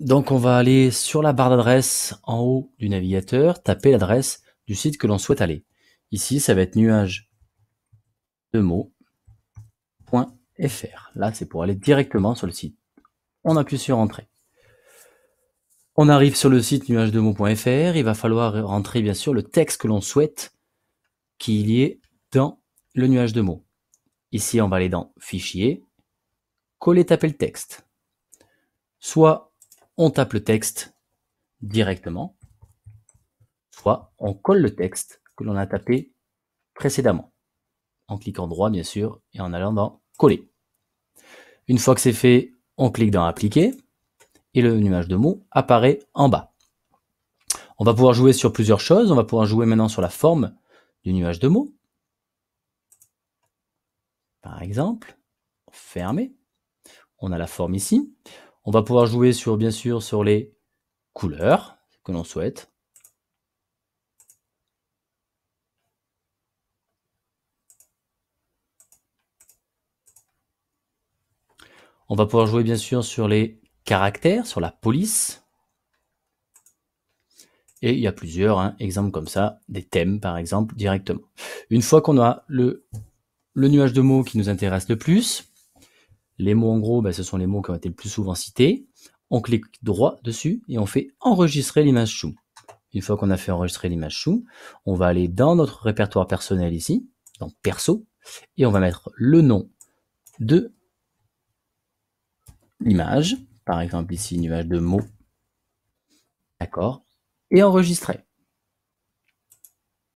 Donc on va aller sur la barre d'adresse en haut du navigateur, taper l'adresse du site que l'on souhaite aller. Ici, ça va être nuage de mots.fr. Là, c'est pour aller directement sur le site. On appuie sur Entrée. On arrive sur le site nuage de mots.fr. Il va falloir rentrer, bien sûr, le texte que l'on souhaite qu'il y ait dans le nuage de mots. Ici, on va aller dans Fichier, coller, taper le texte. Soit on tape le texte directement, soit on colle le texte que l'on a tapé précédemment, en cliquant droit bien sûr et en allant dans coller. Une fois que c'est fait, on clique dans appliquer et le nuage de mots apparaît en bas. On va pouvoir jouer sur plusieurs choses, on va pouvoir jouer maintenant sur la forme du nuage de mots. Par exemple, fermé. On a la forme ici. On va pouvoir jouer sur, bien sûr, sur les couleurs que l'on souhaite. On va pouvoir jouer bien sûr sur les caractères, sur la police. Et il y a plusieurs hein, exemples comme ça, des thèmes par exemple directement. Une fois qu'on a le nuage de mots qui nous intéresse le plus, les mots en gros, bah, ce sont les mots qui ont été le plus souvent cités. On clique droit dessus et on fait enregistrer l'image chou. Une fois qu'on a fait enregistrer l'image chou, on va aller dans notre répertoire personnel ici, donc perso, et on va mettre le nom de l'image. Par exemple ici, une image de mots. D'accord Et enregistrer.